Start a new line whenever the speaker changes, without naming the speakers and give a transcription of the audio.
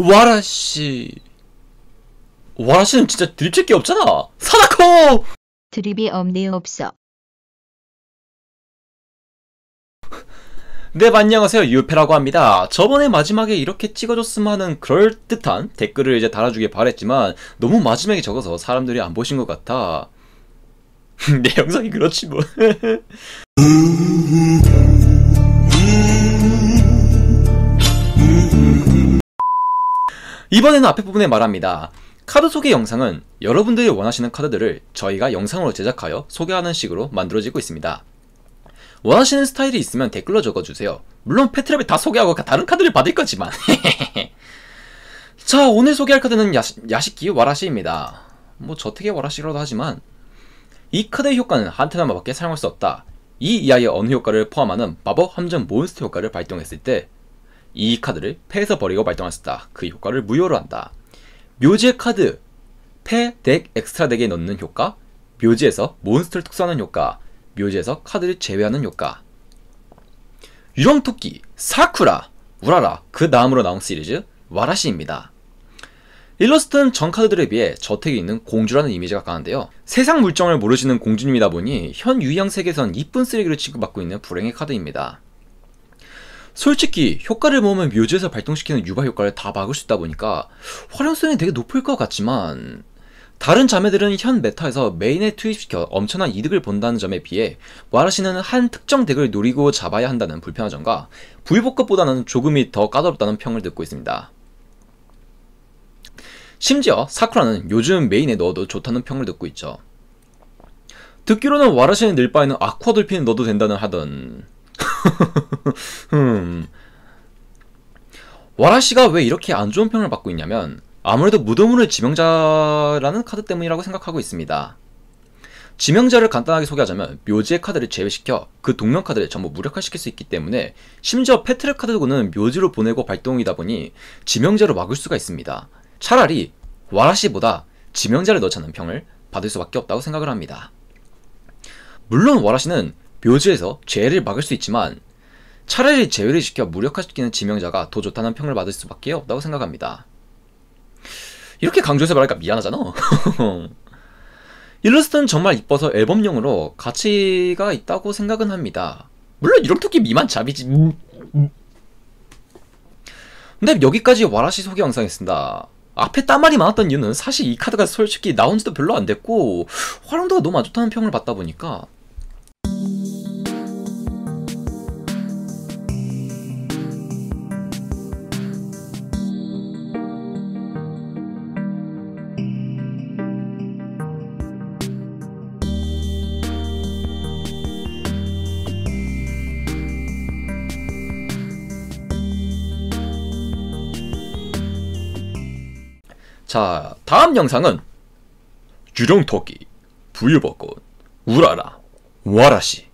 와라씨 와라씨는 진짜 드립 칠게 없잖아 사나코 드립이 없네 요 없어 네 안녕하세요 유페라고 합니다 저번에 마지막에 이렇게 찍어줬으면 하는 그럴듯한 댓글을 이제 달아주길 바랬지만 너무 마지막에 적어서 사람들이 안 보신 것 같아 내 영상이 그렇지 뭐 이번에는 앞에 부분에 말합니다. 카드 소개 영상은 여러분들이 원하시는 카드들을 저희가 영상으로 제작하여 소개하는 식으로 만들어지고 있습니다. 원하시는 스타일이 있으면 댓글로 적어주세요. 물론 패트랩에 다 소개하고 다른 카드를 받을 거지만 자 오늘 소개할 카드는 야식, 기 와라시입니다. 뭐 저택의 와라시라도 하지만 이 카드의 효과는 한테나마밖에 사용할 수 없다. 이 이하의 어느 효과를 포함하는 마법 함정 몬스터 효과를 발동했을 때이 카드를 패에서 버리고 발동하였다. 그 효과를 무효로 한다. 묘지의 카드 패, 덱, 엑스트라 덱에 넣는 효과 묘지에서 몬스터를 특수하는 효과 묘지에서 카드를 제외하는 효과 유령토끼, 사쿠라, 우라라 그 다음으로 나온 시리즈 와라시입니다. 일러스트는 전 카드들에 비해 저택에 있는 공주라는 이미지가 강한데요. 세상 물정을 모르시는 공주님이다 보니 현 유형 세계선 이쁜 쓰레기를 취급받고 있는 불행의 카드입니다. 솔직히 효과를 모으면 묘지에서 발동시키는 유발 효과를 다 막을 수 있다 보니까 활용성이 되게 높을 것 같지만 다른 자매들은 현 메타에서 메인에 투입시켜 엄청난 이득을 본다는 점에 비해 와라시는 한 특정 덱을 노리고 잡아야 한다는 불편한 점과 부위복급보다는 조금이 더 까다롭다는 평을 듣고 있습니다. 심지어 사쿠라는 요즘 메인에 넣어도 좋다는 평을 듣고 있죠. 듣기로는 와라시는 늘 바에는 아쿠아돌핀을 넣어도 된다는 하던 음. 와라 씨가 왜 이렇게 안 좋은 평을 받고 있냐면 아무래도 무덤으로 지명자라는 카드 때문이라고 생각하고 있습니다. 지명자를 간단하게 소개하자면 묘지의 카드를 제외시켜 그 동명 카드를 전부 무력화시킬 수 있기 때문에 심지어 패트를 카드고는 묘지로 보내고 발동이다 보니 지명자로 막을 수가 있습니다. 차라리 와라시보다 지명자를 넣자는 평을 받을 수밖에 없다고 생각을 합니다. 물론 와라시는 묘지에서 죄를 막을 수 있지만 차라리 죄를 지켜 무력화시키는 지명자가 더 좋다는 평을 받을 수밖에 없다고 생각합니다. 이렇게 강조해서 말할까 미안하잖아. 일러스트는 정말 이뻐서 앨범용으로 가치가 있다고 생각은 합니다. 물론 이런 토끼 미만 잡이지. 음, 음. 근데 여기까지 와라시 소개 영상이었습니다. 앞에 딴말이 많았던 이유는 사실 이 카드가 솔직히 나온 지도 별로 안 됐고 활용도가 너무 안 좋다는 평을 받다 보니까 자 다음 영상은 주룡토끼 부유버군 우라라 와라시